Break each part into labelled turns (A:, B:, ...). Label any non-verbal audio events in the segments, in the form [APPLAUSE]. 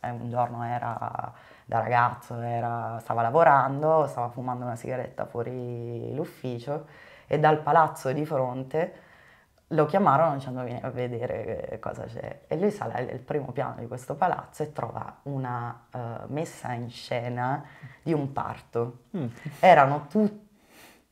A: eh, un giorno era da ragazzo, era, stava lavorando, stava fumando una sigaretta fuori l'ufficio e dal palazzo di fronte lo chiamarono dicendo vieni a vedere cosa c'è. E lui sale al primo piano di questo palazzo e trova una uh, messa in scena di un parto. Mm. Erano tutti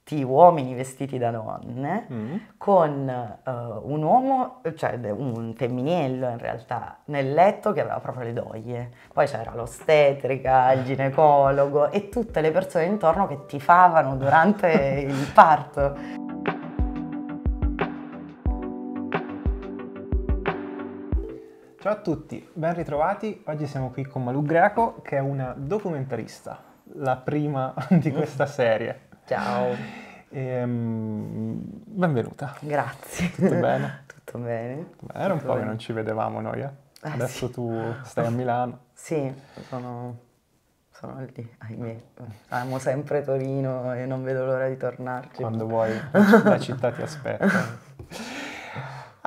A: tutti uomini vestiti da donne, mm. con uh, un uomo, cioè un femminiello in realtà, nel letto che aveva proprio le doglie. Poi c'era l'ostetrica, il ginecologo e tutte le persone intorno che
B: tifavano durante [LAUGHS] il parto. Ciao a tutti, ben ritrovati. Oggi siamo qui con Malou Greco, che è una documentarista, la prima di mm. questa serie. Ciao. E, um, benvenuta. Grazie. Tutto bene? [LAUGHS] Tutto bene. Beh, era un po' bene. che non ci vedevamo noi, eh? Ah, Adesso sì. tu stai a Milano.
A: [LAUGHS] Sì, sono, sono lì, ahimè. Amo sempre Torino e non vedo l'ora di tornarci. Quando vuoi, la città ti aspetta. [LAUGHS]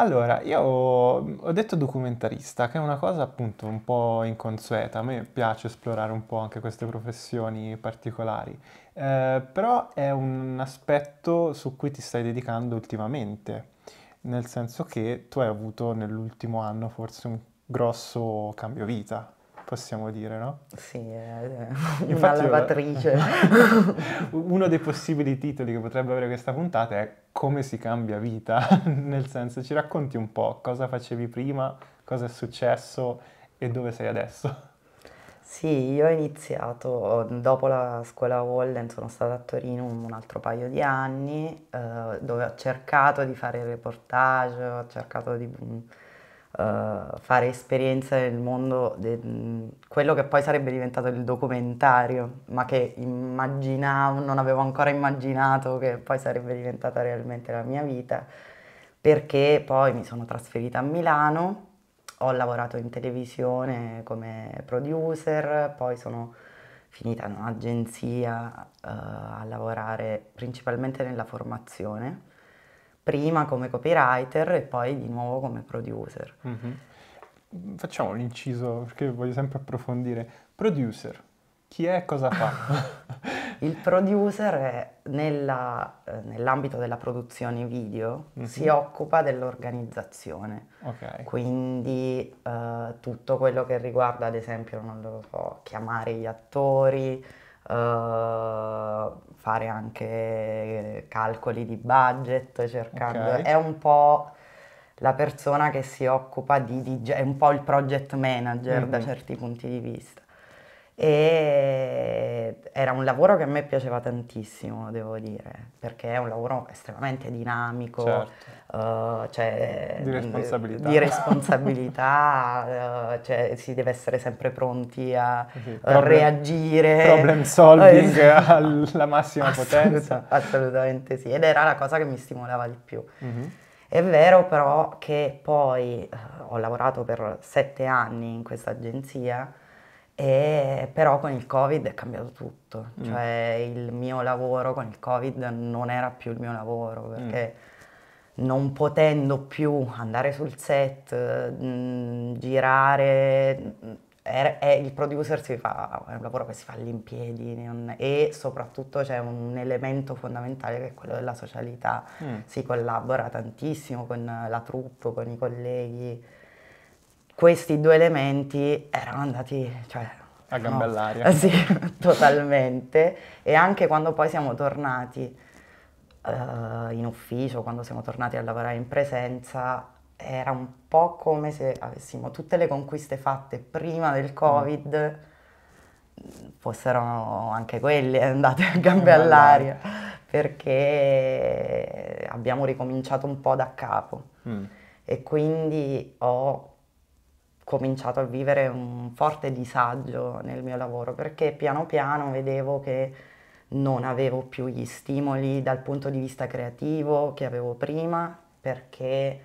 B: Allora, io ho detto documentarista, che è una cosa appunto un po' inconsueta, a me piace esplorare un po' anche queste professioni particolari, eh, però è un aspetto su cui ti stai dedicando ultimamente, nel senso che tu hai avuto nell'ultimo anno forse un grosso cambio vita possiamo dire, no? Sì, eh, una lavatrice. [LAUGHS] uno dei possibili titoli che potrebbe avere questa puntata è come si cambia vita, [LAUGHS] nel senso ci racconti un po' cosa facevi prima, cosa è successo e dove sei adesso? Sì, io ho iniziato dopo la
A: scuola Holland, sono stata a Torino un altro paio di anni eh, dove ho cercato di fare reportage, ho cercato di eh, fare esperienza nel mondo di quello che poi sarebbe diventato il documentario, ma che immaginavo, non avevo ancora immaginato che poi sarebbe diventata realmente la mia vita, perché poi mi sono trasferita a Milano, ho lavorato in televisione come producer, poi sono finita in un'agenzia uh, a lavorare principalmente nella formazione prima come copywriter
B: e poi di nuovo come producer. Mm-hmm. Facciamo un inciso perché voglio sempre approfondire. Producer, chi è e cosa fa? [LAUGHS] Il producer
A: è nella, eh, nell'ambito della produzione video mm-hmm. si occupa dell'organizzazione, okay. quindi eh, tutto quello che riguarda ad esempio, non lo so, chiamare gli attori, eh, fare anche calcoli di budget, cercando... Okay. È un po' la persona che si occupa di, di, è un po' il project manager mm-hmm. da mhm. certi punti di vista e era un lavoro che a me piaceva tantissimo, devo dire, perché è un lavoro estremamente dinamico, certo. uh, cioè, di mm, responsabilità, di responsabilità uh, [LAUGHS] cioè, si deve essere sempre pronti a sì, problem, reagire. Problem [LAUGHS] solving eh, alla
B: massima Assoluta, potenza.
A: Assolutamente sì, ed era la cosa che mi stimolava di più. Mm-hmm. È vero però che poi uh, ho lavorato per sette anni in questa agenzia e però con il Covid è cambiato tutto, mm. cioè il mio lavoro con il Covid non era più il mio lavoro mm. perché mm. non potendo più andare sul set, mh, mm, girare, è, mm, è, il producer si fa, è un lavoro che si fa all'impiedi non, e soprattutto c'è un elemento fondamentale che è quello della socialità, mm. si collabora tantissimo con la troupe, con i colleghi questi due elementi erano andati, cioè, a gambellaria. No, [LAUGHS] sì, totalmente. E anche quando poi siamo tornati uh, in ufficio, quando siamo tornati a lavorare in presenza, era un po' come se avessimo tutte le conquiste fatte prima del mm. Covid, mm. fossero anche quelle andate a gambe all'aria, perché abbiamo ricominciato un po' da capo. Mm. E quindi ho cominciato a vivere un forte disagio nel mio lavoro perché piano piano vedevo che non avevo più gli stimoli dal punto di vista creativo che avevo prima perché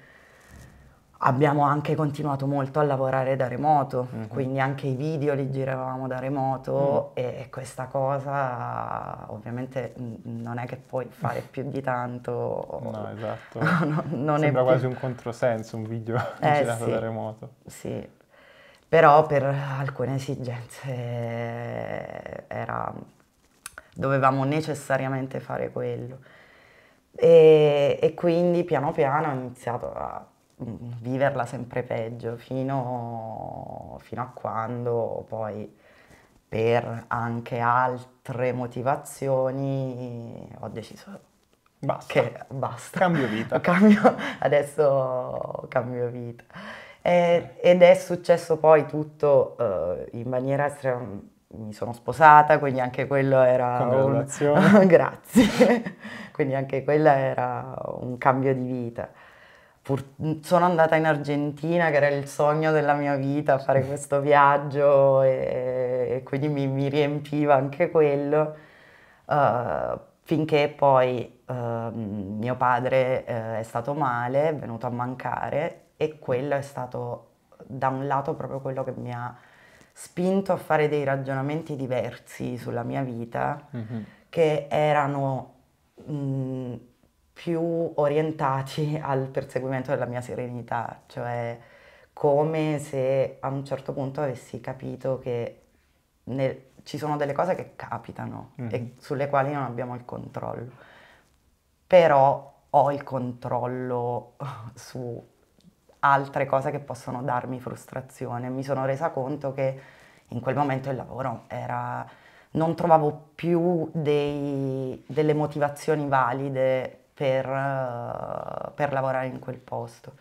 A: abbiamo anche continuato molto a lavorare da remoto, mm-hmm. quindi anche i video li giravamo da remoto mm. e, questa cosa ovviamente non è che puoi fare più di tanto. [LAUGHS] no, esatto. [LAUGHS] non, non Sembra quasi più. un
B: controsenso un video [LAUGHS] eh, girato sì. da remoto. Sì,
A: però per alcune esigenze eh, era, dovevamo necessariamente fare quello. E, e, quindi piano piano ho iniziato a mm, viverla sempre peggio fino, fino a quando poi per anche altre motivazioni ho deciso basta. che basta. Cambio vita. [LAUGHS] Cambio, adesso cambio vita. Eh, ed è successo poi tutto eh, in maniera estrema. Mi sono sposata, quindi anche quello era un... [LAUGHS] Grazie. quindi anche quello era un cambio di vita. Pur... Sono andata in Argentina, che era il sogno della mia vita, a fare questo viaggio e, e quindi mi, mi, riempiva anche quello. Uh, finché poi uh, mio padre uh, è stato male, è venuto a mancare e quello è stato da un lato proprio quello che mi ha spinto a fare dei ragionamenti diversi sulla mia vita mm-hmm. che erano mh, mm, più orientati al perseguimento della mia serenità, cioè come se a un certo punto avessi capito che nel, ci sono delle cose che capitano mm-hmm. e mhm. sulle quali non abbiamo il controllo, però ho il controllo [LAUGHS] su altre cose che possono darmi frustrazione. Mi sono resa conto che in quel momento il lavoro era... non trovavo più dei, delle motivazioni valide per, eh, per lavorare in quel posto.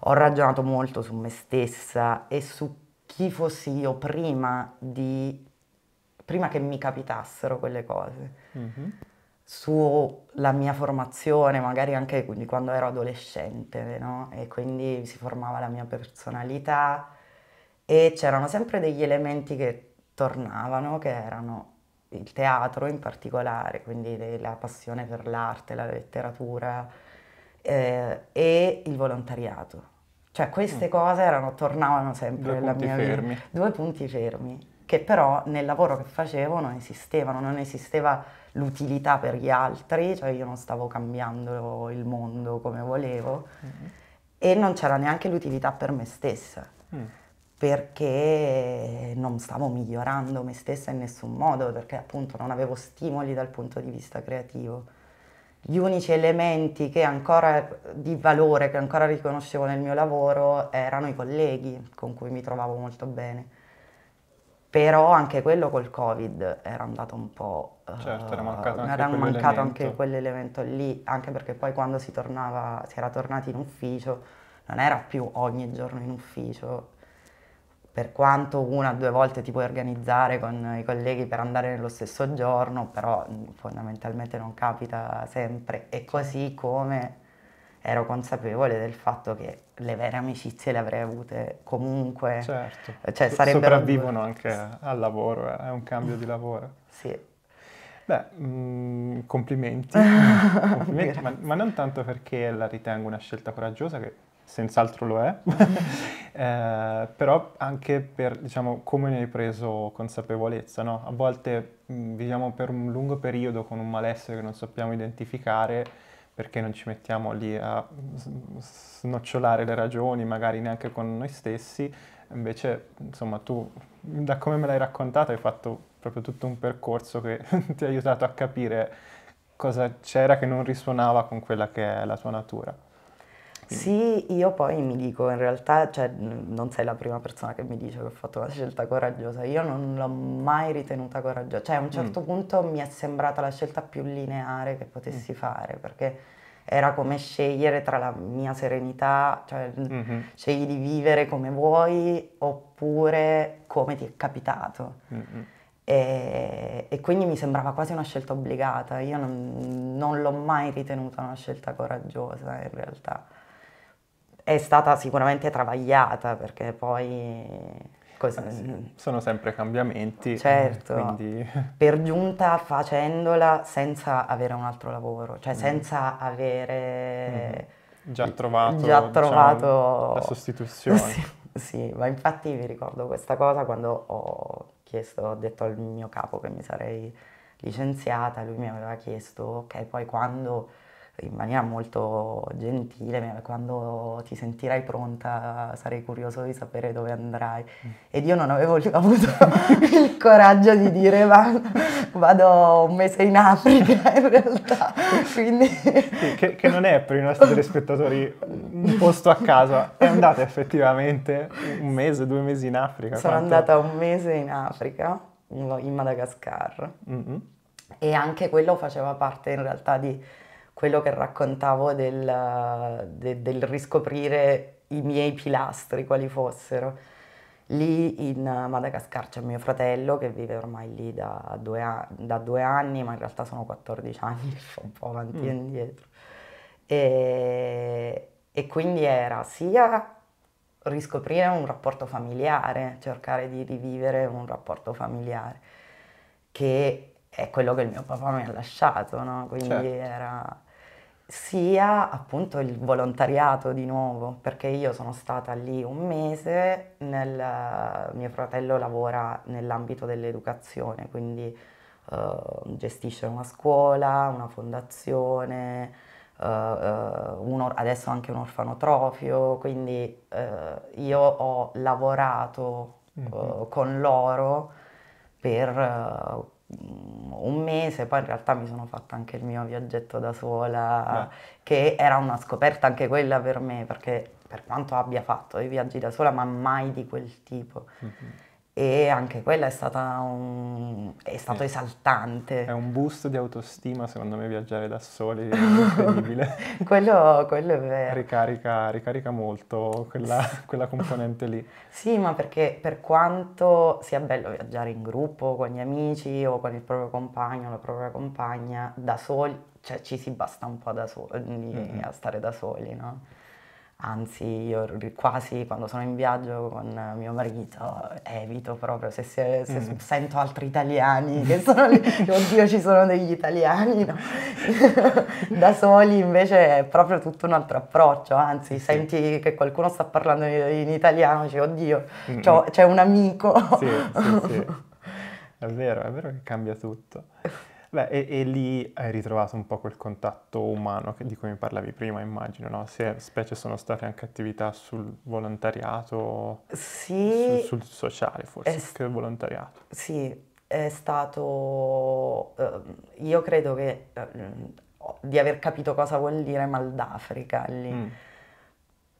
A: Ho ragionato molto su me stessa e su chi fossi io prima di prima che mi capitassero quelle cose. Mm-hmm sulla mia formazione, magari anche quindi quando ero adolescente, no? e quindi si formava la mia personalità e c'erano sempre degli elementi che tornavano, che erano il teatro in particolare, quindi la passione per l'arte, la letteratura eh, e il volontariato. Cioè queste mm. cose erano, tornavano sempre Due nella mia fermi. vita. Due punti fermi, che però nel lavoro che facevo non esistevano, non esisteva l'utilità per gli altri, cioè io non stavo cambiando il mondo come volevo mm. e non c'era neanche l'utilità per me stessa. Mm. perché non stavo migliorando me stessa in nessun modo, perché appunto non avevo stimoli dal punto di vista creativo gli unici elementi ancora, di valore che ancora riconoscevo nel mio lavoro erano i colleghi con cui mi trovavo molto bene però anche quello col covid era andato un po'...
B: Certo, era eh, mancato, uh, anche, era mancato anche
A: quell'elemento lì, anche perché poi quando si tornava, si era tornati in ufficio, non era più ogni giorno in ufficio, per quanto una o due volte ti puoi organizzare con i colleghi per andare nello stesso giorno, però mm, fondamentalmente non capita sempre, e così come ero consapevole del fatto che le vere amicizie le avrei avute comunque. Certo, cioè, sopravvivono anche
B: al lavoro, eh, è un cambio di lavoro. Sì. Beh, mh, mm, complimenti, [LAUGHS] complimenti ma, ma, non tanto perché la ritengo una scelta coraggiosa, che senz'altro lo è, [LAUGHS] eh, però anche per, diciamo, come ne hai preso consapevolezza, no? A volte, mh, mm, diciamo, per un lungo periodo con un malessere che non sappiamo identificare, perché non ci mettiamo lì a snocciolare le ragioni, magari neanche con noi stessi, invece insomma tu da come me l'hai raccontata hai fatto proprio tutto un percorso che [LAUGHS] ti ha aiutato a capire cosa c'era che non risuonava con quella che è la tua natura. Mm. Sì,
A: io poi mi dico, in realtà, cioè, non sei la prima persona che mi dice che ho fatto una scelta coraggiosa, io non l'ho mai ritenuta coraggiosa, cioè a un mm. certo mm. punto mi è sembrata la scelta più lineare che potessi mm. fare, perché era come scegliere tra la mia serenità, cioè mm-hmm. scegli di vivere come vuoi oppure come ti è capitato. Mm-hmm. E, e, quindi mi sembrava quasi una scelta obbligata, io non, non l'ho mai ritenuta una scelta coraggiosa in realtà è stata sicuramente travagliata perché poi... Cos- ah, sono
B: sempre cambiamenti. Eh, certo, quindi... [LAUGHS] per
A: giunta facendola senza avere un altro lavoro, cioè mm. senza avere... Mm. Già trovato, già diciamo, trovato... Diciamo, la sostituzione. [LAUGHS] Sì, sì, ma infatti mi ricordo questa cosa quando ho chiesto, ho detto al mio capo che mi sarei licenziata, lui mi aveva chiesto, ok, poi quando in maniera molto gentile, quando ti sentirai pronta sarei curioso di sapere dove andrai. Mm. Ed io non avevo [LAUGHS] avuto il coraggio di dire vado, vado un mese in Africa [LAUGHS] in realtà, quindi... Sì,
B: che, che, non è per i nostri telespettatori un posto a casa, è andata effettivamente un mese, due mesi in Africa. Sono quanto... andata un mese
A: in Africa, in Madagascar, mm-hmm. e anche quello faceva parte in realtà di quello che raccontavo del, de, del riscoprire i miei pilastri, quali fossero. Lì in Madagascar c'è mio fratello che vive ormai lì da due, da due anni, ma in realtà sono 14 anni, [LAUGHS] fa un po' avanti mm. e indietro. E, e quindi era sia riscoprire un rapporto familiare, cercare di rivivere un rapporto familiare, che è quello che il mio papà mi ha lasciato, no? quindi certo. era sia appunto il volontariato di nuovo, perché io sono stata lì un mese, nel, mio fratello lavora nell'ambito dell'educazione, quindi uh, gestisce una scuola, una fondazione, uh, un adesso anche un orfanotrofio, quindi uh, io ho lavorato mm -hmm. con loro per un mese, poi in realtà mi sono fatta anche il mio viaggetto da sola, Beh. che era una scoperta anche quella per me, perché per quanto abbia fatto i viaggi da sola, ma mai di quel tipo. Mm-hmm e anche
B: quella è stata un, è stato eh, esaltante. È un boost di autostima, secondo me, viaggiare da soli è [LAUGHS] incredibile. quello, quello, è vero. Ricarica, ricarica molto quella, [LAUGHS] quella, componente lì. Sì, ma perché per quanto sia
A: bello viaggiare in gruppo, con gli amici o con il proprio compagno o la propria compagna, da soli, cioè ci si basta un po' da soli, mm-hmm. a stare da soli, no? Anzi, io quasi quando sono in viaggio con mio marito evito proprio se, si, se mm. sento altri italiani che sono lì, [LAUGHS] oddio ci sono degli italiani, no. [LAUGHS] da soli invece è proprio tutto un altro approccio, anzi sì. senti che qualcuno sta parlando in, italiano, dici oddio c'è un amico. Sì, sì,
B: sì, [LAUGHS] è vero, è vero che cambia tutto. Beh, e, e, lì hai ritrovato un po' quel contatto umano che, di cui mi parlavi prima, immagino, no? Se specie sono state anche attività sul volontariato, sì, sul, sul sociale forse, st- che volontariato.
A: Sì, è stato... Eh, io credo che, eh, di aver capito cosa vuol dire mal d'Africa lì. Mm.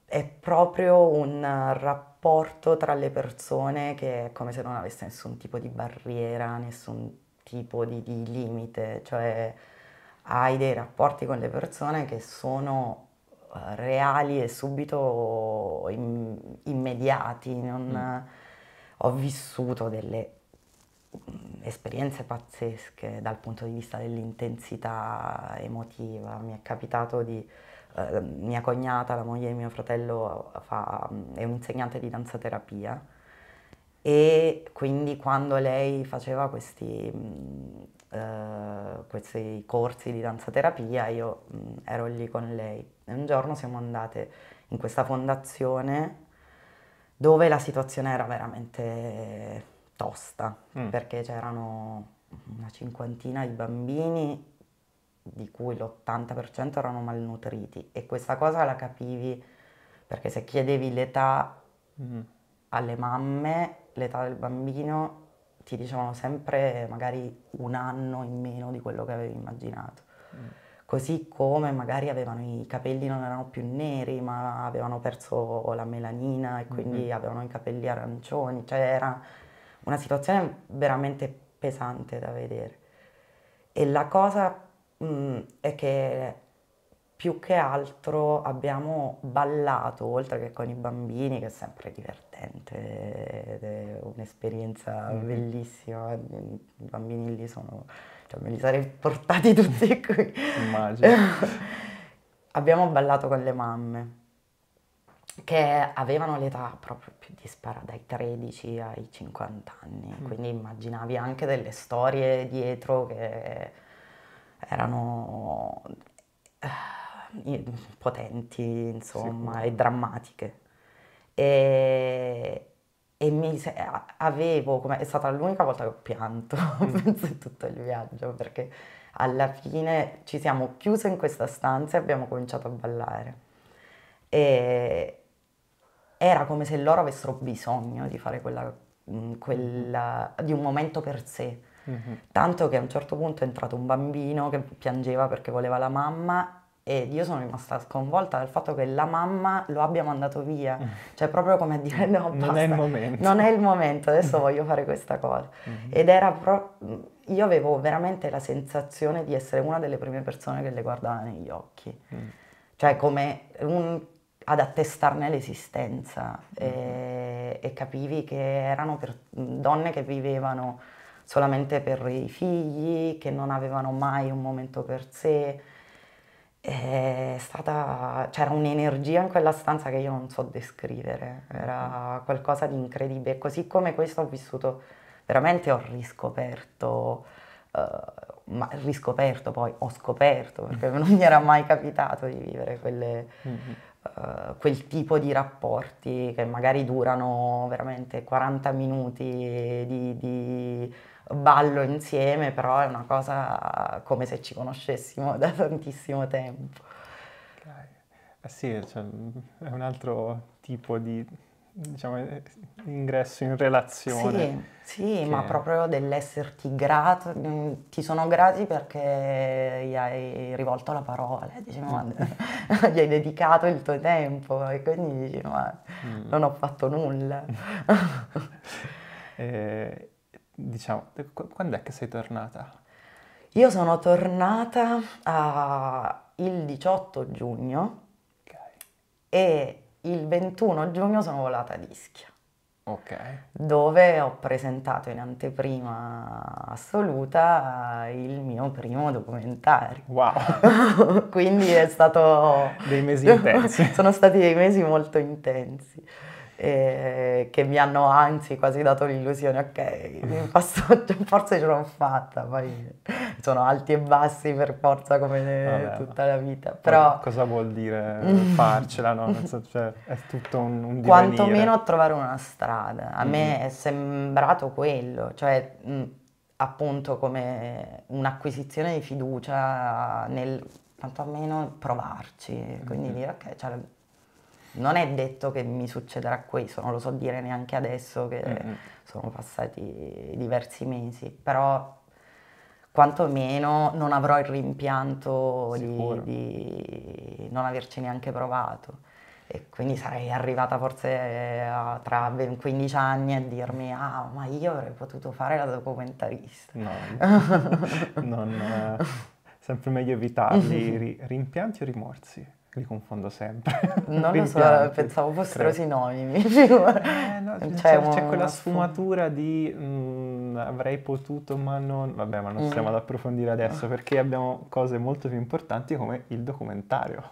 A: È proprio un rapporto tra le persone che è come se non avesse nessun tipo di barriera, nessun tipo di, di limite, cioè hai dei rapporti con le persone che sono eh, reali e subito in, immediati. Non, mm. Ho vissuto delle mm, esperienze pazzesche dal punto di vista dell'intensità emotiva. Mi è capitato di... Eh, mia cognata, la moglie di mio fratello, fa, mm, è un insegnante di danza terapia e quindi quando lei faceva questi, uh, questi corsi di danza terapia io um, ero lì con lei. E un giorno siamo andate in questa fondazione dove la situazione era veramente tosta, mm. perché c'erano una cinquantina di bambini di cui l'80% erano malnutriti e questa cosa la capivi perché se chiedevi l'età mm. alle mamme l'età del bambino ti dicevano sempre magari un anno in meno di quello che avevi immaginato. Mm. Così come magari avevano i capelli non erano più neri, ma avevano perso la melanina e quindi mm-hmm. avevano i capelli arancioni, cioè era una situazione veramente pesante da vedere. E la cosa mh, mm, è che più che altro abbiamo ballato, oltre che con i bambini, che è sempre divertente, ed è un'esperienza mm-hmm. bellissima, i bambini lì sono, cioè me li sarei portati tutti qui. Immagino. [LAUGHS] abbiamo ballato con le mamme, che avevano l'età proprio più dispara, dai 13 ai 50 anni, mm. quindi immaginavi anche delle storie dietro che erano... Eh, potenti, insomma, sì. e drammatiche. E, e mi, avevo, come, è stata l'unica volta che ho pianto, [LAUGHS] mm. penso, in tutto il viaggio, perché alla fine ci siamo chiuse in questa stanza e abbiamo cominciato a ballare. E era come se loro avessero bisogno di fare quella, mm, quella mm-hmm. di un momento per sé. Mm-hmm. Tanto che a un certo punto è entrato un bambino che piangeva perché voleva la mamma e io sono rimasta sconvolta dal fatto che la mamma lo abbia mandato via, mm. cioè proprio come a dire no, basta, non è il momento, non è il momento adesso voglio fare questa cosa. Mm-hmm. Ed era proprio, io avevo veramente la sensazione di essere una delle prime persone che le guardava negli occhi, mm. cioè come un, ad attestarne l'esistenza mm. e, e, capivi che erano per, donne che vivevano solamente per i figli, che non avevano mai un momento per sé è stata, c'era un'energia in quella stanza che io non so descrivere, era mm. qualcosa di incredibile. Così come questo ho vissuto, veramente ho riscoperto, uh, ma riscoperto poi, ho scoperto, perché non mi era mai capitato di vivere quelle, uh, quel tipo di rapporti che magari durano veramente 40 minuti di, di ballo insieme, però è una cosa come se ci conoscessimo da tantissimo tempo.
B: Eh sì, cioè, è un altro tipo di diciamo, ingresso in relazione. Sì, sì che... ma proprio
A: dell'esserti grato, mm, ti sono grati perché gli hai rivolto la parola, diciamo, mm. [LAUGHS] gli hai dedicato il tuo tempo e quindi
B: dici ma mm. non ho fatto nulla. [LAUGHS] eh, diciamo, quando è che sei tornata?
A: Io sono tornata uh, il 18 giugno okay. e il 21 giugno sono volata a Ischia. Ok. Dove ho presentato in anteprima assoluta il mio primo documentario. Wow! [LAUGHS] Quindi è stato... Dei mesi intensi. [LAUGHS] sono stati dei mesi molto intensi eh, che mi hanno anzi quasi dato l'illusione, ok, [LAUGHS] forse ce l'ho fatta, poi sono alti e bassi per forza
B: come Vabbè, tutta la vita. Però... Cosa vuol dire [LAUGHS] farcela? No? cioè, è tutto un, un Quantomeno
A: trovare una strada, a mm. me mm-hmm. è sembrato quello, cioè mh, mm, appunto come un'acquisizione di fiducia nel quantomeno provarci, quindi mm. dire ok, cioè, non è detto che mi succederà questo, non lo so dire neanche adesso che mm-hmm. sono passati diversi mesi, però quantomeno non avrò il rimpianto di, di, non averci neanche provato. E quindi sarei arrivata forse a, eh, tra 15 anni a dirmi: Ah, ma io avrei
B: potuto fare la documentarista. No, [LAUGHS] non, eh, sempre meglio evitarli. [LAUGHS] Rimpianti o rimorsi? Li confondo sempre. Non lo [LAUGHS] so, pensavo fossero sinonimi. [LAUGHS] Eh, no, c'è, cioè, c'è, c'è quella sfumatura di mh, mm, avrei potuto ma non... Vabbè, ma non mm. stiamo ad approfondire adesso ah. perché abbiamo cose molto più importanti come il documentario.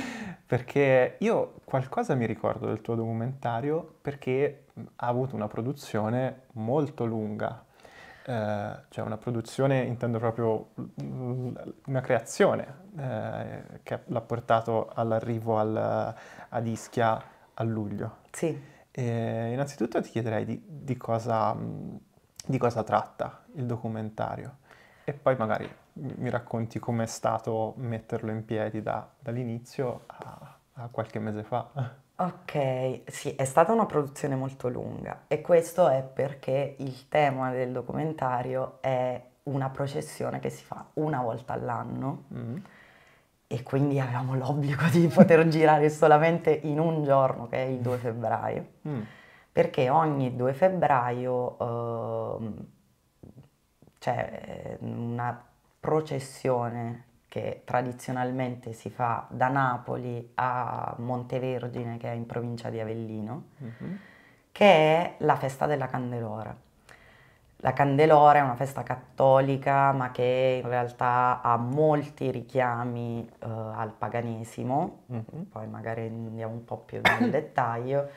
B: [LAUGHS] perché io qualcosa mi ricordo del tuo documentario perché ha avuto una produzione molto lunga, eh, cioè una produzione intendo proprio una creazione eh, che l'ha portato all'arrivo al, ad Ischia a luglio. Sì. E innanzitutto ti chiederei di, di, cosa, di cosa tratta il documentario e poi magari mi racconti com'è stato metterlo in piedi da, dall'inizio a, a qualche mese fa.
A: Ok, sì, è stata una produzione molto lunga e questo è perché il tema del documentario è una processione che si fa una volta all'anno mm. e quindi avevamo l'obbligo di [LAUGHS] poter girare solamente in un giorno che è il 2 febbraio, mm. perché ogni 2 febbraio ehm, eh, c'è una processione che tradizionalmente si fa da Napoli a Montevergine, che è in provincia di Avellino, mm-hmm. che è la festa della Candelora. La Candelora è una festa cattolica, ma che in realtà ha molti richiami eh, al paganesimo, mm-hmm. poi magari andiamo un po' più nel [COUGHS] dettaglio,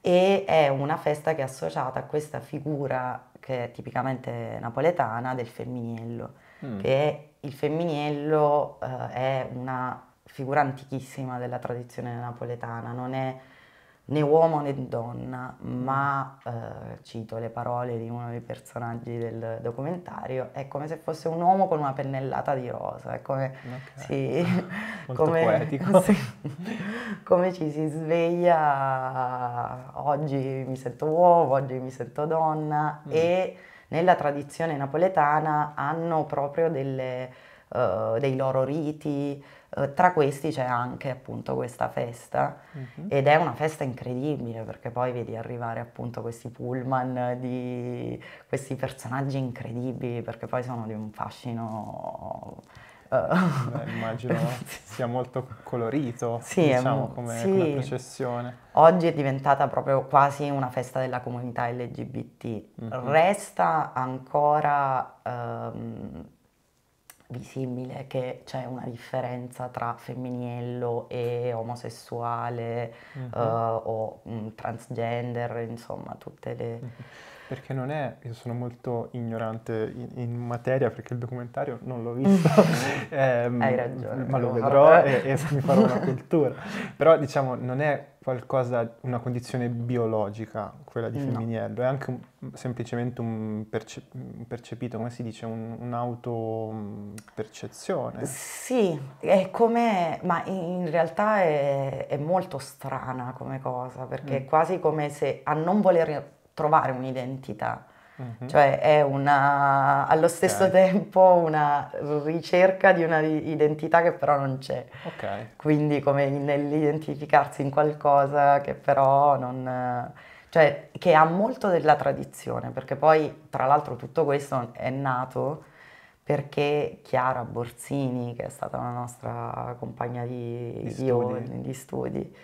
A: e è una festa che è associata a questa figura che è tipicamente napoletana del femminiello, mm. che è il femminiello eh, è una figura antichissima della tradizione napoletana, non è né uomo né donna, ma eh, cito le parole di uno dei personaggi del documentario, è come se fosse un uomo con una pennellata di rosa, è come, okay. sì, [LAUGHS] [LAUGHS] come, [LAUGHS] sì, come ci si sveglia, oggi mi sento uomo, oggi mi sento donna mm. e nella tradizione napoletana hanno proprio delle, uh, dei loro riti, uh, tra questi c'è anche appunto questa festa uh-huh. ed è una festa incredibile perché poi vedi arrivare appunto questi pullman di questi personaggi incredibili perché poi sono di un fascino Beh, eh, immagino [LAUGHS] sia molto colorito, sì, diciamo, come, sì. come, processione. Oggi è diventata proprio quasi una festa della comunità LGBT. Mm-hmm. Resta ancora ehm, visibile che c'è una differenza tra femminiello e omosessuale mm-hmm. eh,
B: o mh, mm, transgender, insomma, tutte le... Mm-hmm. Perché non è, io sono molto ignorante in, in materia perché il documentario non l'ho [LAUGHS] visto, ehm, Hai ragione, ma lo vedrò [LAUGHS] e, e, mi farò una cultura. Però diciamo non è qualcosa, una condizione biologica quella di femminiello, no. è anche un, semplicemente un, perce, un, percepito, come si dice, un, un'autopercezione. Mm, sì,
A: è come, ma in realtà è, è molto strana come cosa, perché mm. è quasi come se a non voler trovare un'identità. Mm-hmm. Cioè è una, allo stesso okay. tempo una ricerca di un'identità che però non c'è. Okay. Quindi come nell'identificarsi in qualcosa che però non... Cioè che ha molto della tradizione, perché poi tra l'altro tutto questo è nato perché Chiara Borsini, che è stata la nostra compagna di, di studi, di, di studi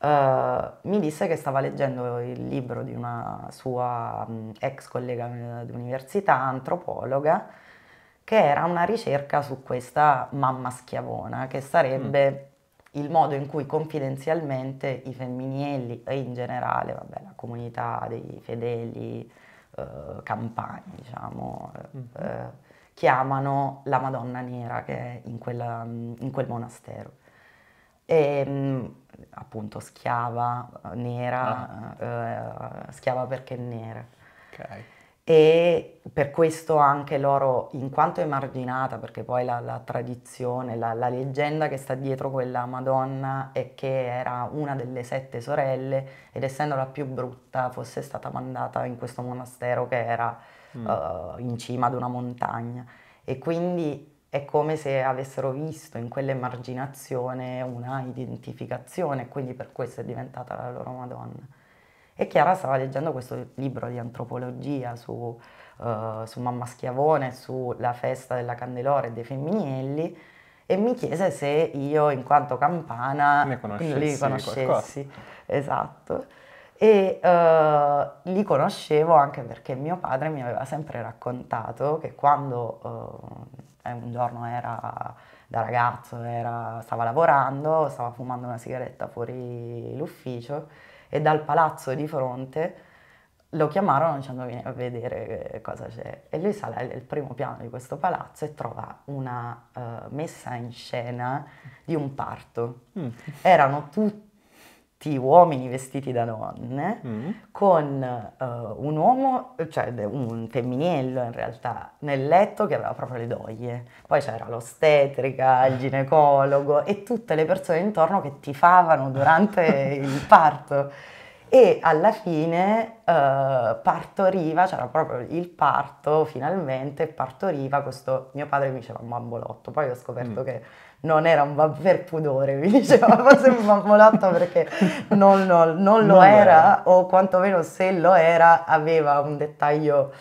A: Uh, mi disse che stava leggendo il libro di una sua ex collega eh, d'università, antropologa, che era una ricerca su questa mamma schiavona, che sarebbe mm. il modo in cui confidenzialmente i femminili e in generale vabbè, la comunità dei fedeli uh, campani, diciamo, mm. uh, chiamano la Madonna Nera che è in, quella, in quel monastero. E, um, appunto schiava eh, nera, ah. eh, schiava perché nera. Okay. E per questo anche loro, in quanto emarginata, perché poi la, la tradizione, la, la, leggenda che sta dietro quella Madonna è che era una delle sette sorelle ed essendo la più brutta fosse stata mandata in questo monastero che era mm. uh, in cima ad una montagna. E quindi è come se avessero visto in quell'emarginazione una identificazione, quindi per questo è diventata la loro Madonna. E Chiara stava leggendo questo libro di antropologia su, uh, su Mamma Schiavone, sulla festa della Candelora e dei Femminielli, e mi chiese se io, in quanto campana, ne conoscessi. Li conoscessi. Qualcosa. Esatto e uh, li conoscevo anche perché mio padre mi aveva sempre raccontato che quando uh, eh, un giorno era da ragazzo, era, stava lavorando, stava fumando una sigaretta fuori l'ufficio e dal palazzo di fronte lo chiamarono dicendo a vedere cosa c'è e lui sale al primo piano di questo palazzo e trova una uh, messa in scena di un parto. Mm. Erano tutti uomini vestiti da donne mm. con uh, un uomo, cioè un femminiello in realtà, nel letto che aveva proprio le doglie. Poi c'era l'ostetrica, il ginecologo e tutte le persone intorno che tifavano durante [LAUGHS] il parto. E alla fine uh, partoriva, c'era proprio il parto, finalmente partoriva questo, mio padre mi diceva bambolotto, poi ho scoperto mm. che non era un va per pudore, mi diceva [LAUGHS] forse un bambolotto perché non, non, non lo non era, era, o quantomeno se lo era aveva un dettaglio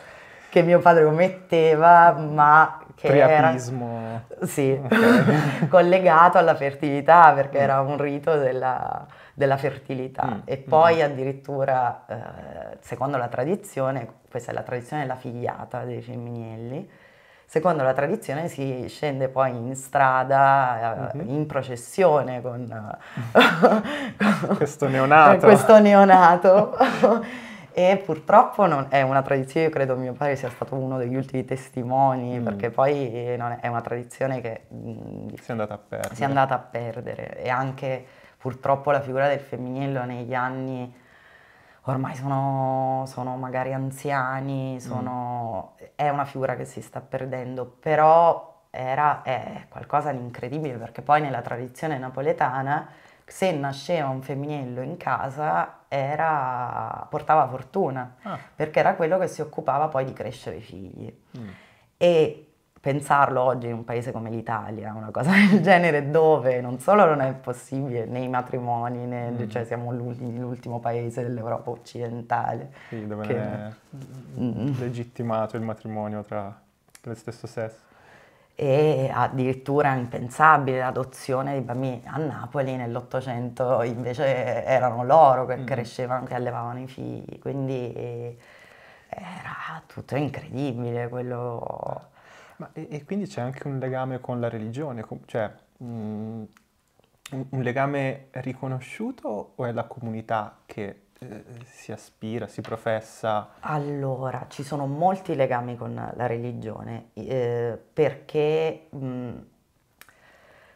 A: che mio padre ometteva ma che Priapismo. era sì, okay. [LAUGHS] collegato alla fertilità perché mm. era un rito della, della fertilità mm. e mm, poi mm. addirittura eh, secondo la tradizione, questa è la tradizione della figliata dei femminelli, Secondo la tradizione si scende poi in strada, mm-hmm. in processione con, [LAUGHS]
B: con questo neonato. questo
A: neonato. e purtroppo non, è una tradizione, io credo mio padre sia stato uno degli ultimi testimoni, mm. perché poi eh, è, è una tradizione che mh, mm, si, è andata a perdere. si è andata a perdere e anche purtroppo la figura del femminillo negli anni ormai sono, sono magari anziani, mm. sono, mm. è una figura che si sta perdendo, però era, è qualcosa di incredibile perché poi nella tradizione napoletana se nasceva un femminello in casa era, portava fortuna, ah. perché era quello che si occupava poi di crescere i figli. Mm. E pensarlo oggi in un paese come l'Italia, una cosa [LAUGHS] del genere dove non solo non è possibile né i matrimoni, né, mm. cioè siamo l'ultimo
B: paese dell'Europa occidentale. Sì, dove che... è mm. legittimato il matrimonio tra lo stesso sesso. E addirittura impensabile
A: l'adozione dei bambini a Napoli nell'Ottocento invece erano loro che mm. crescevano, che allevavano i figli, quindi era tutto
B: incredibile quello ma, e, e, quindi c'è anche un legame con la religione, con, cioè mh, mm, un, un, legame riconosciuto o è la comunità che eh, si aspira, si professa?
A: Allora, ci sono molti legami con la religione eh, perché mh, mm,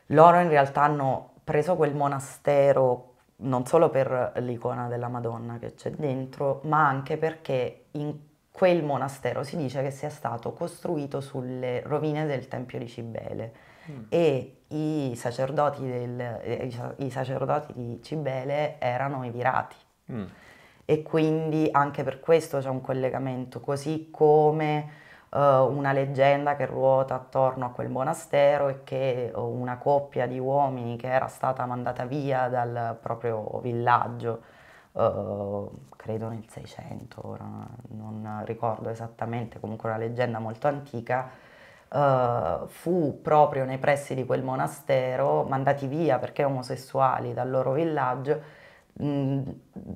A: loro in realtà hanno preso quel monastero non solo per l'icona della Madonna che c'è dentro, ma anche perché in quel monastero si dice che sia stato costruito sulle rovine del Tempio di Cibele mm. e i sacerdoti, del, eh, i sacerdoti, di Cibele erano i virati. Mm. E quindi anche per questo c'è un collegamento, così come uh, una leggenda che ruota attorno a quel monastero e che eh, una coppia di uomini che era stata mandata via dal proprio villaggio eh, credo nel 600, ora non ricordo esattamente, comunque una leggenda molto antica, Uh, fu proprio nei pressi di quel monastero, mandati via perché omosessuali dal loro villaggio, mh,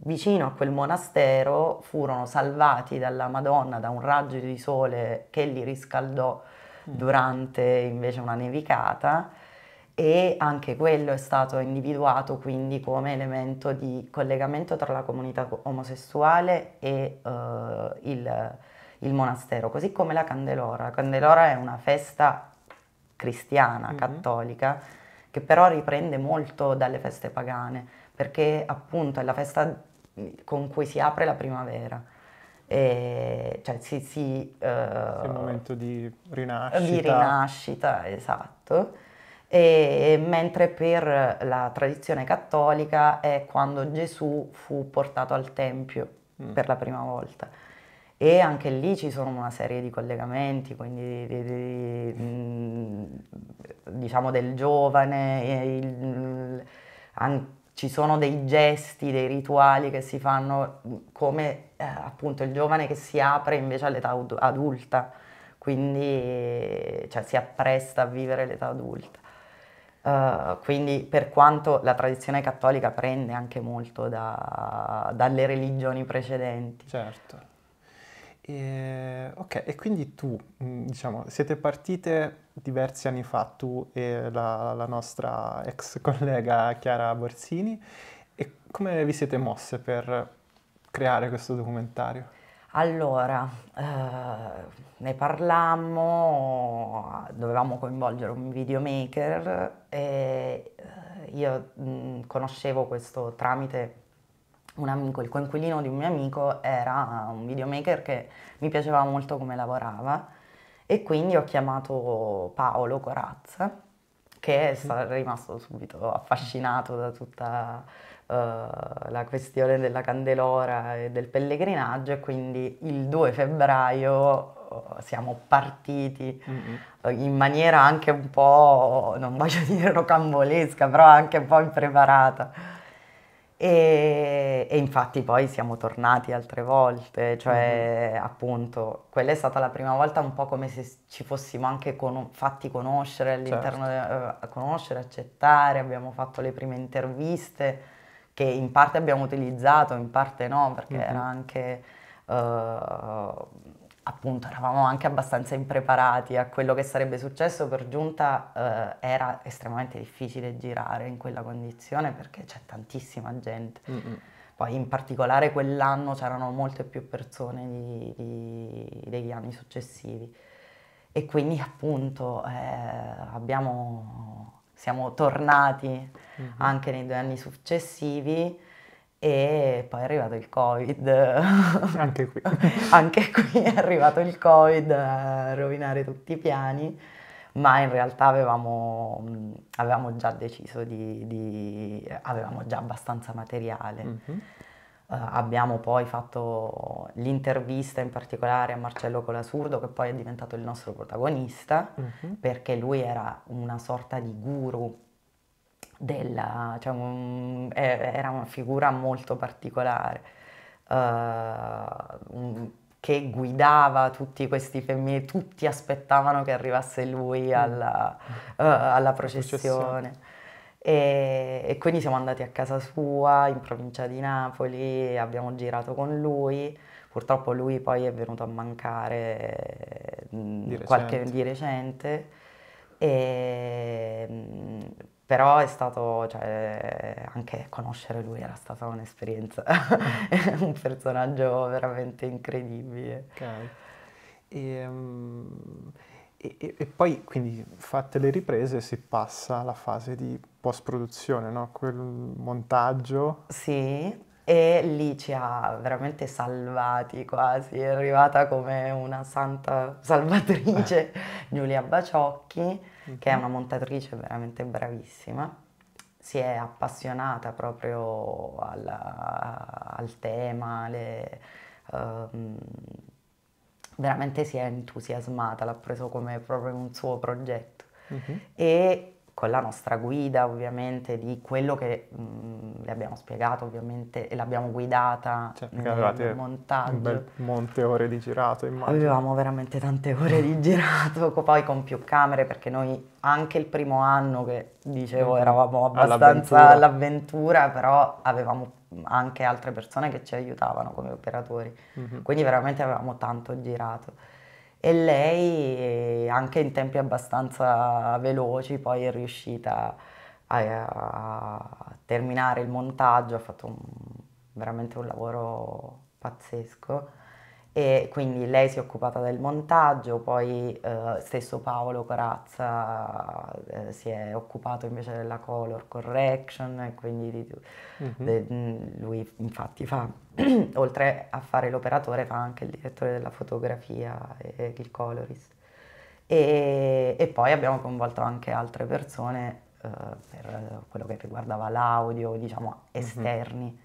A: vicino a quel monastero furono salvati dalla Madonna da un raggio di sole che li riscaldò mm. durante invece una nevicata e anche quello è stato individuato quindi come elemento di collegamento tra la comunità omosessuale e uh, il, il, monastero, così come la Candelora. La Candelora è una festa cristiana, mm-hmm. cattolica, che però riprende molto dalle feste pagane, perché appunto è la festa con cui si apre la primavera. E, cioè si, si, uh, eh, è il momento di rinascita. Di rinascita, esatto e, mentre per la tradizione cattolica è quando Gesù fu portato al Tempio mm. per la prima volta. E anche lì ci sono una serie di collegamenti, quindi di, di, di, mm, diciamo del giovane, il, an, ci sono dei gesti, dei rituali che si fanno mm, come eh, appunto il giovane che si apre invece all'età adulta, quindi cioè, si appresta a vivere l'età adulta. Uh, quindi per quanto la tradizione cattolica prende anche molto da,
B: dalle religioni precedenti. Certo. E, ok, e quindi tu, mm, diciamo, siete partite diversi anni fa, tu e la, la nostra ex collega Chiara Borsini, e come vi siete mosse per creare questo documentario? Allora, eh,
A: ne parlammo, dovevamo coinvolgere un videomaker e eh, io mh, mm, conoscevo questo tramite un amico, il coinquilino di un mio amico era un videomaker che mi piaceva molto come lavorava e quindi ho chiamato Paolo Corazza che è mm. rimasto subito affascinato da tutta eh, la questione della candelora e del pellegrinaggio e quindi il 2 febbraio eh, siamo partiti mm-hmm. in maniera anche un po', non voglio [LAUGHS] dire rocambolesca, però anche un po' impreparata. E, e infatti poi siamo tornati altre volte, cioè mm-hmm. appunto quella è stata la prima volta un po' come se ci fossimo anche con- fatti conoscere all'interno, certo. de- eh, conoscere, accettare, abbiamo fatto le prime interviste che in parte abbiamo utilizzato, in parte no, perché mm-hmm. era mhm. anche... Uh, appunto eravamo anche abbastanza impreparati a quello che sarebbe successo, per giunta eh, era estremamente difficile girare in quella condizione perché c'è tantissima gente. Mm-mm. Poi in particolare quell'anno c'erano molte più persone di, di, degli anni successivi e quindi appunto eh, abbiamo siamo tornati mm-hmm. anche nei due anni successivi e poi è arrivato il covid anche qui [LAUGHS] anche qui è arrivato il covid a rovinare tutti i piani ma in realtà avevamo, avevamo già deciso di, di, avevamo già abbastanza materiale mm-hmm. Eh, abbiamo poi fatto l'intervista in particolare a Marcello Colasurdo che poi è diventato il nostro protagonista uh-huh. perché lui era una sorta di guru della, cioè un, era una figura molto particolare uh, un, che guidava tutti questi femmini, tutti aspettavano che arrivasse lui mm. alla, uh, alla processione. E, e, quindi siamo andati a casa sua in provincia di Napoli, abbiamo girato con lui. Purtroppo lui poi è venuto a mancare mm, di qualche recente. di recente. E, mm, però è stato, cioè, anche conoscere lui era stata un'esperienza, [LAUGHS]
B: [LAUGHS] un personaggio veramente incredibile. Okay. E, um... E, e, e, poi, quindi, fatte le riprese, si passa alla fase di post-produzione, no? Quel montaggio. Sì, e
A: lì ci ha veramente salvati quasi, è arrivata come una santa salvatrice eh. Giulia Baciocchi, mm-hmm. che è mhm. una montatrice veramente bravissima. Si è appassionata proprio alla, al tema, le, uh, ehm, veramente si è entusiasmata, l'ha preso come proprio un suo progetto. Uh-huh. E con la nostra guida ovviamente di quello che mh, mm, le abbiamo spiegato ovviamente e l'abbiamo guidata cioè, nel, nel montaggio. Un bel
B: monte ore di girato immagino. Avevamo veramente tante ore di
A: girato, poi con più camere perché noi anche il primo anno che dicevo mhm. eravamo abbastanza all'avventura, all'avventura però avevamo anche altre persone che ci aiutavano come operatori, mm-hmm. quindi veramente avevamo tanto girato. E lei anche in tempi abbastanza veloci poi è riuscita a, a terminare il montaggio, ha fatto un, veramente un lavoro pazzesco e quindi lei si è occupata del montaggio, poi eh, stesso Paolo Corazza eh, si è occupato invece della color correction e quindi di, mm-hmm. de, mm, lui infatti fa, [CLEARS THROAT] oltre a fare l'operatore, fa anche il direttore della fotografia e, il colorist. E, e poi abbiamo coinvolto anche altre persone eh, per quello che riguardava l'audio, diciamo mm-hmm. esterni. Mm-hmm.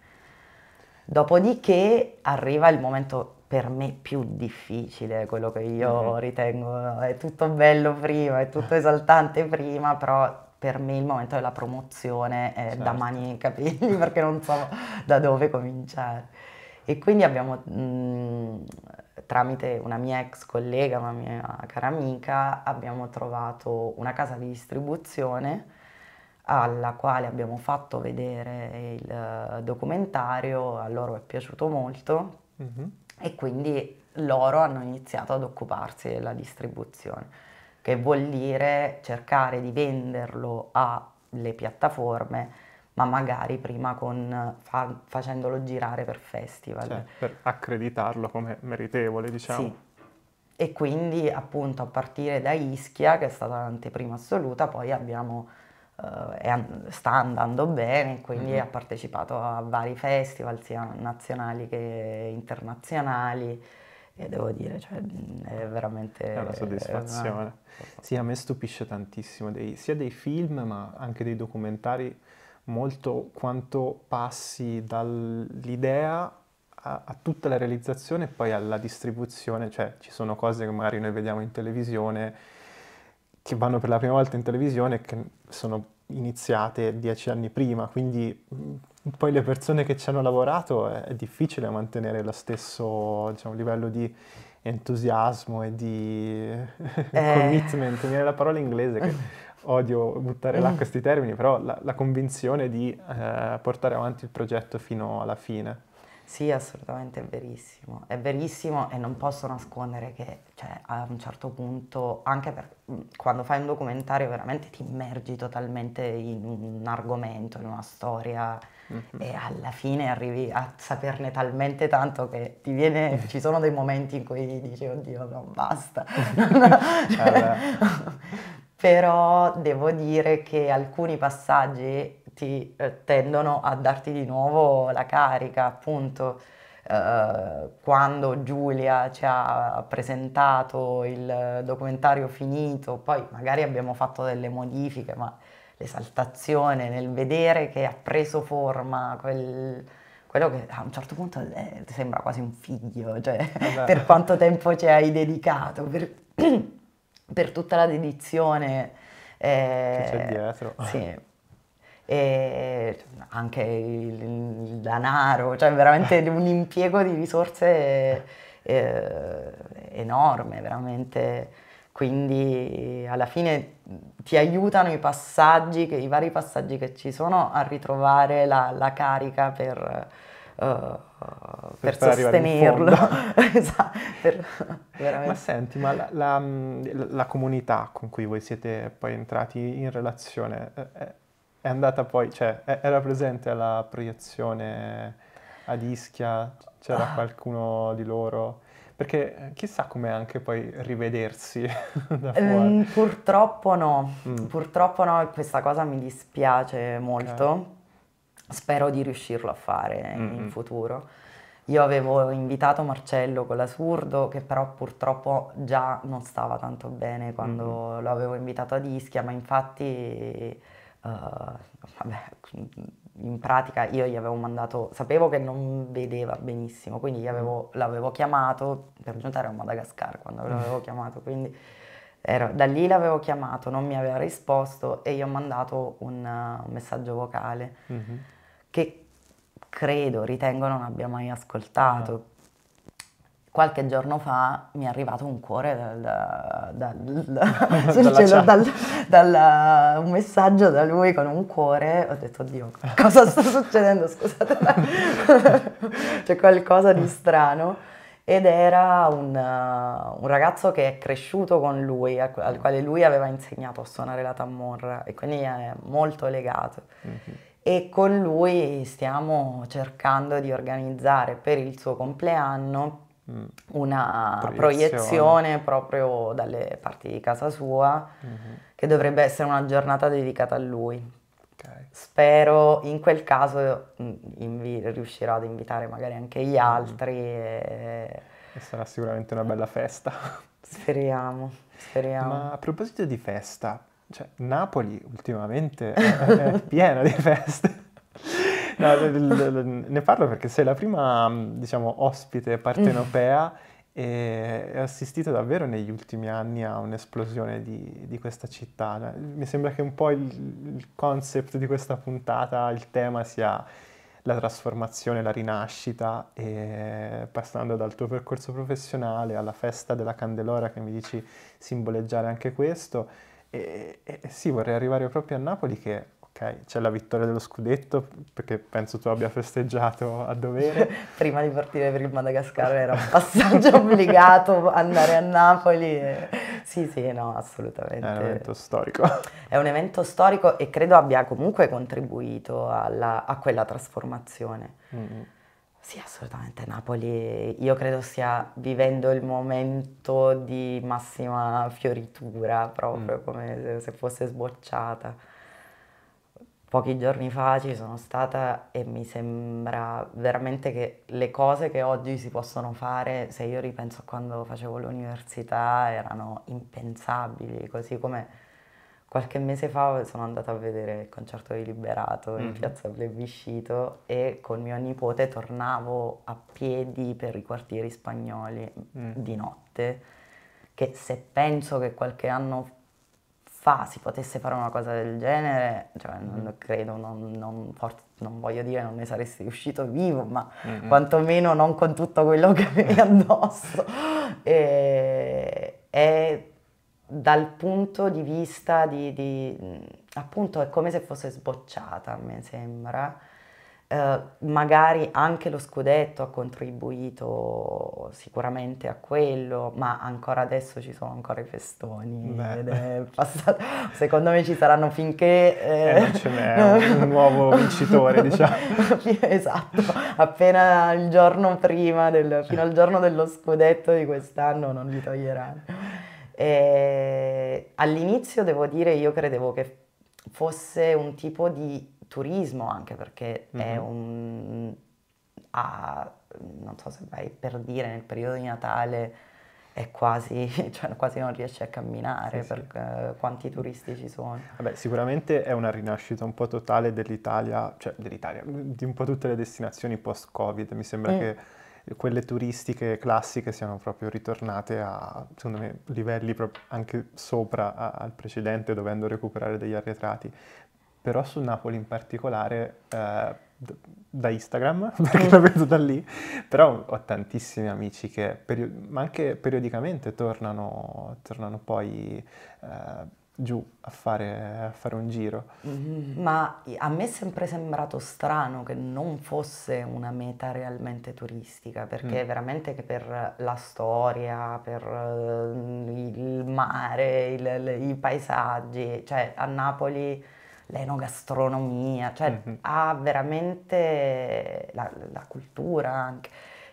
A: Dopodiché arriva il momento per me più difficile, quello che io mm. ritengo, eh, è tutto bello prima, è tutto esaltante prima, però per me il momento della promozione è certo. da mani nei capelli [LAUGHS] perché non so da dove cominciare. E quindi abbiamo, mh, mm, tramite una mia ex collega, una mia cara amica, abbiamo trovato una casa di distribuzione alla quale abbiamo fatto vedere il eh, documentario, a loro è piaciuto molto. Mm-hmm e quindi loro hanno iniziato ad occuparsi della distribuzione, che vuol dire cercare di venderlo alle piattaforme, ma magari prima con, fa, facendolo girare
B: per festival. Cioè, per accreditarlo come meritevole, diciamo. Sì.
A: E quindi appunto a partire da Ischia, che è stata l'anteprima assoluta, poi abbiamo eh, and- sta andando bene, quindi mm-hmm. ha partecipato a vari festival, sia nazionali che internazionali. E devo dire, cioè, mm, è
B: veramente... È una soddisfazione. Eh, sì, a me stupisce tantissimo, dei, sia dei film ma anche dei documentari, molto quanto passi dall'idea a, a, tutta la realizzazione e poi alla distribuzione, cioè ci sono cose che magari noi vediamo in televisione che vanno per la prima volta in televisione e che sono iniziate dieci anni prima, quindi poi le persone che ci hanno lavorato è, difficile mantenere lo stesso diciamo, livello di entusiasmo e di [LAUGHS] eh. commitment, mi viene la parola inglese che [LAUGHS] odio buttare là mm. questi termini, però la, la convinzione di eh, portare avanti il progetto fino alla fine.
A: Sì, assolutamente è verissimo,
B: è verissimo e non posso nascondere che cioè,
A: a un certo punto, anche per, mhmm, quando fai un documentario veramente ti immergi totalmente in un argomento, in una storia mm-hmm. e alla fine arrivi a saperne talmente tanto che ti viene, ci sono dei momenti in cui dici oddio non basta. cioè, [LAUGHS] [LAUGHS] però devo dire che alcuni passaggi ti eh, tendono a darti di nuovo la carica, appunto. Eh, quando Giulia ci ha presentato il documentario finito, poi magari abbiamo fatto delle modifiche, ma l'esaltazione nel vedere che ha preso forma quel, quello che a un certo punto eh, sembra quasi un figlio, cioè [LAUGHS] per quanto tempo ci hai dedicato, per per tutta la dedizione. Eh, che c'è dietro. Sì. E anche il, il danaro, cioè veramente [LAUGHS] un impiego di risorse eh, enorme, veramente. Quindi alla fine ti aiutano i passaggi, i vari passaggi che ci sono a ritrovare la, la carica per, eh,
B: per, per sostenerlo. [LAUGHS] esatto, per, ma senti, ma la, la, la, comunità con cui voi siete poi entrati in relazione è, eh, eh, è andata poi, cioè è, era presente alla proiezione ad Ischia? C'era ah. qualcuno di loro? Perché chissà com'è anche poi rivedersi [LAUGHS] da ehm, fuori. Um, purtroppo no, mm. purtroppo no, questa cosa
A: mi dispiace molto. Okay spero di riuscirlo a fare mm-hmm. in futuro. Io avevo invitato Marcello con la Surdo, che però purtroppo già non stava tanto bene quando mm-hmm. lo avevo invitato ad Ischia, ma infatti, uh, vabbè, in pratica io gli avevo mandato, sapevo che non vedeva benissimo, quindi mm. avevo, l'avevo chiamato, per giuntare a Madagascar quando mm. l'avevo chiamato, quindi ero, da lì l'avevo chiamato, non mi aveva risposto e gli ho mandato un, uh, messaggio vocale. Mm-hmm che credo, ritengo non abbia mai ascoltato. Qualche giorno fa mi è arrivato un cuore dal, dal, dal, cielo, cioè, dal, un messaggio da lui con un cuore, ho detto oddio cosa sta succedendo, scusate, [LAUGHS] c'è qualcosa di strano ed era un, uh, un, ragazzo che è cresciuto con lui, al, quale lui aveva insegnato a suonare la tamorra e quindi è molto legato. Mm-hmm e con lui stiamo cercando di organizzare per il suo compleanno mm. una proiezione. proiezione proprio dalle parti di casa sua mm-hmm. che dovrebbe essere una giornata dedicata a lui. Okay. Spero in quel caso mm, invi- riuscirò ad invitare
B: magari anche gli mm-hmm. altri. E... e sarà sicuramente una bella festa. [LAUGHS] Speriamo, speriamo. Ma a proposito di festa, cioè, Napoli ultimamente è piena di feste. No, ne parlo perché sei la prima, mm, diciamo, ospite partenopea e ho assistito davvero negli ultimi anni a un'esplosione di, di questa città. Mi sembra che un po' il, il, concept di questa puntata, il tema sia la trasformazione, la rinascita e passando dal tuo percorso professionale alla festa della Candelora che mi dici simboleggiare anche questo e, e, sì, vorrei arrivare proprio a Napoli che, ok, c'è la vittoria dello scudetto, perché penso tu abbia festeggiato a dovere. [LAUGHS] Prima di partire per il Madagascar era un passaggio
A: [LAUGHS] obbligato andare a Napoli. E... Sì, sì, no, assolutamente. È un evento storico. È un evento storico e credo abbia comunque contribuito alla, a quella trasformazione. Mm-hmm. Sì, assolutamente. Napoli, io credo stia vivendo il momento di massima fioritura, proprio mm. come se fosse sbocciata. Pochi giorni fa ci sono stata e mi sembra veramente che le cose che oggi si possono fare, se io ripenso a quando facevo l'università, erano impensabili, così come Qualche mese fa sono andata a vedere il concerto di Liberato mm-hmm. in piazza Plebiscito e con mio nipote tornavo a piedi per i quartieri spagnoli mm. di notte, che se penso che qualche anno fa si potesse fare una cosa del genere, cioè non mm-hmm. credo, non, non, for- non, voglio dire non ne saresti riuscito vivo, ma mm-hmm. quantomeno non con tutto quello che avevi [LAUGHS] addosso. e, e dal punto di vista di, di, appunto è come se fosse sbocciata, mi sembra. Eh, magari anche lo scudetto ha contribuito sicuramente a quello, ma ancora adesso ci sono ancora i festoni. Secondo me ci saranno finché... Eh... eh non ce n'è un nuovo vincitore, [LAUGHS] diciamo. esatto, appena il giorno prima, del, fino al giorno dello scudetto di quest'anno non li toglieranno. E eh, all'inizio devo dire io credevo che fosse un tipo di turismo anche perché mm-hmm. è mhm. un... Ha, non so se vai per dire nel periodo di Natale è quasi, [LAUGHS] cioè, quasi non riesci a camminare sì, per sì. Eh, quanti turisti ci sono.
B: Vabbè, sicuramente è una rinascita un po' totale dell'Italia, cioè dell'Italia, di un po' tutte le destinazioni post-Covid. Mi sembra mm. che quelle turistiche classiche siano proprio ritornate a, secondo me, livelli anche sopra a, al precedente, dovendo recuperare degli arretrati. Però su Napoli in particolare, eh, da Instagram, [LAUGHS] perché la vedo da lì, però ho tantissimi amici che, ma anche periodicamente, tornano, tornano poi... Eh, giù a fare, a fare un giro.
A: Mm-hmm. Ma a me è sempre sembrato strano che non fosse una meta realmente turistica, perché mm. veramente che per la storia, per eh, il mare, il, i paesaggi, cioè a Napoli l'enogastronomia, cioè mm-hmm. ha veramente la, la cultura anche,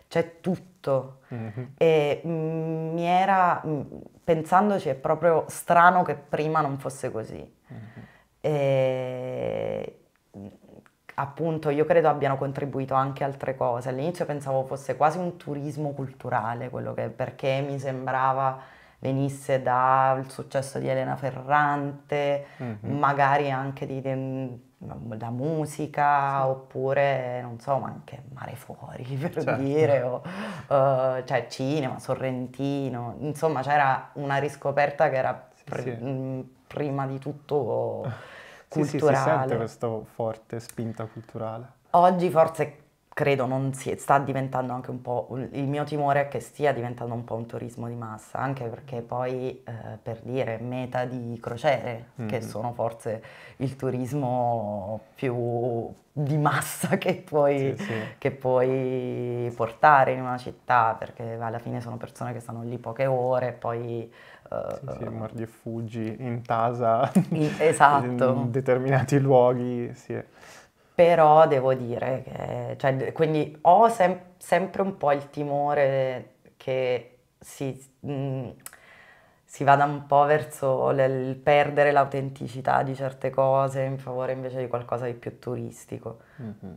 A: c'è tutto. Mm-hmm. E mh, mm, mi era... Mh, mm, pensandoci è proprio strano che prima non fosse così. Mm-hmm. E, appunto io credo abbiano contribuito anche altre cose. All'inizio pensavo fosse quasi un turismo culturale, quello che perché mi sembrava venisse dal successo di Elena Ferrante, mm-hmm. magari anche di, di da musica sì. oppure non so, ma anche mare fuori [LAUGHS] per certo. dire, o uh, cioè cinema, Sorrentino, insomma c'era una riscoperta che era pr- sì, sì. Mm, prima di tutto culturale. [LAUGHS] Sì, sì, si sente questa
B: forte spinta culturale.
A: Oggi forse credo non si, sta diventando anche un po', il mio timore è che stia diventando un po' un turismo di massa, anche perché poi eh, per dire meta di crociere, mm-hmm. che sono forse il turismo più di massa che puoi, sì, sì. che puoi portare in una città, perché alla fine sono persone che stanno lì poche ore e poi
B: Uh, sì, sì, mordi e fuggi in tasa esatto. [LAUGHS] in determinati luoghi. Sì però devo dire che, cioè, quindi ho sem-
A: sempre un po' il timore che si, mh, mm, si vada un po' verso il perdere l'autenticità di certe cose in favore invece di qualcosa di più turistico. Mm-hmm.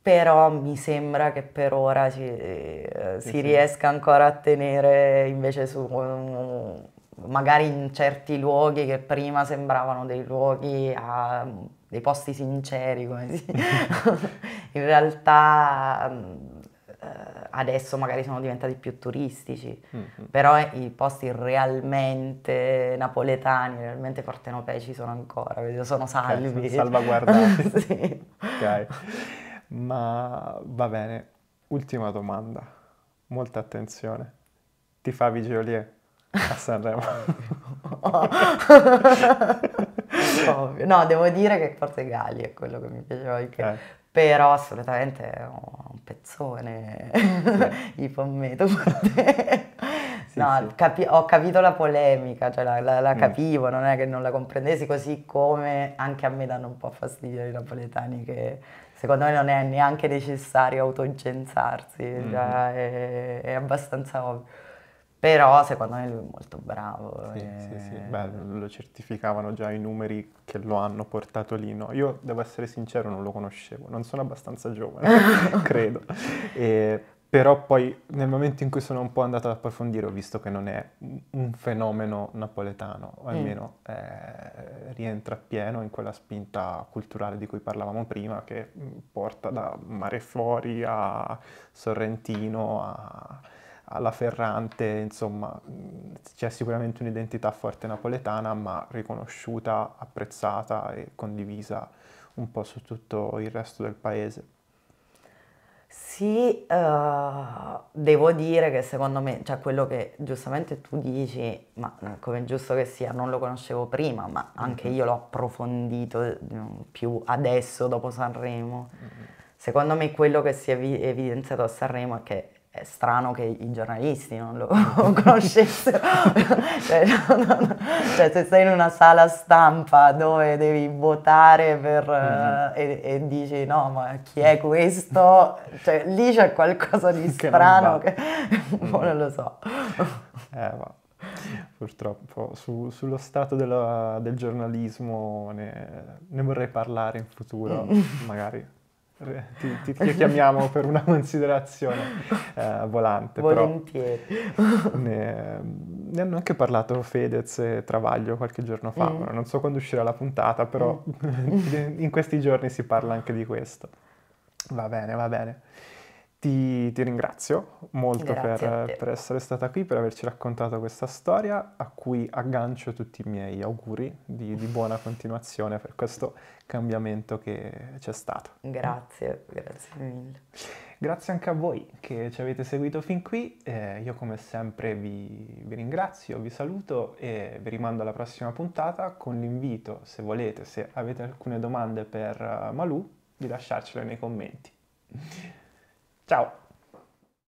A: Però mi sembra che per ora ci, eh, si sì. riesca ancora a tenere invece su um, magari in certi luoghi che prima sembravano dei luoghi a dei posti sinceri, si... [LAUGHS] in realtà mm, eh, adesso magari sono diventati più turistici, mm-hmm. però i posti realmente napoletani, realmente portenopeci sono ancora, sono salvi. Okay, salvaguardati. [LAUGHS] sì.
B: Ok, ma va bene, ultima domanda, molta attenzione, ti fa vigiolier a Sanremo?
A: [LAUGHS] ovvio. No, devo dire che forse Gali è quello che mi piaceva di più. Eh. Però assolutamente è un pezzone, [LAUGHS] i pommeto. Sì, no, sì. Capi- ho capito la polemica, cioè la, la, la mm. capivo, mm. non è che non la comprendessi, così come anche a me danno un po' fastidio i napoletani che secondo me non è neanche necessario autoincensarsi, mm. cioè, mm-hmm. è, è abbastanza ovvio. Però secondo me lui è molto
B: bravo. Sì, e... sì, sì. Eh, Beh, lo certificavano già i numeri che lo hanno portato lì. No? Io devo essere sincero, non lo conoscevo, non sono abbastanza giovane, [LAUGHS] credo. E, però poi nel momento in cui sono un po' andato ad approfondire ho visto che non è un fenomeno napoletano, o mm. almeno mm. eh, rientra pieno in quella spinta culturale di cui parlavamo prima, che mm, porta da Mare Fuori a Sorrentino a alla Ferrante, insomma, c'è sicuramente un'identità forte napoletana, ma riconosciuta, apprezzata e condivisa un po' su tutto il resto del paese. Sì,
A: uh, devo dire che secondo me, cioè quello che giustamente tu dici, ma come giusto che sia, non lo conoscevo prima, ma anche mm-hmm. io l'ho approfondito più adesso, dopo Sanremo. Mm-hmm. Secondo me quello che si è evidenziato a Sanremo è che è strano che i giornalisti non lo [LAUGHS] conoscessero. [LAUGHS] cioè, no, no, no. cioè, se sei in una sala stampa dove devi votare per, uh, e, e, dici no, ma chi è questo? Cioè, lì c'è qualcosa di [LAUGHS] strano che, che boh, non, lo so.
B: Eh, ma purtroppo su, sullo stato della, del giornalismo ne, ne vorrei parlare in futuro, mm. magari ti, ti, ti chiamiamo per una considerazione eh, volante. Volentieri. Ne, ne, hanno anche parlato Fedez e Travaglio qualche giorno fa, mm. non so quando uscirà la puntata, però mm. [LAUGHS] in questi giorni si parla anche di questo. Va bene, va bene. Ti, ti, ringrazio molto per, per, essere stata qui, per averci raccontato questa storia, a cui aggancio tutti i miei auguri di, di buona continuazione per questo cambiamento che c'è stato. Grazie, grazie mille. Grazie anche a voi che ci avete seguito fin qui, eh, io come sempre vi, vi ringrazio, vi saluto e vi rimando alla prossima puntata con l'invito, se volete, se avete alcune domande per eh, Malou, di lasciarcele nei commenti. Ciao!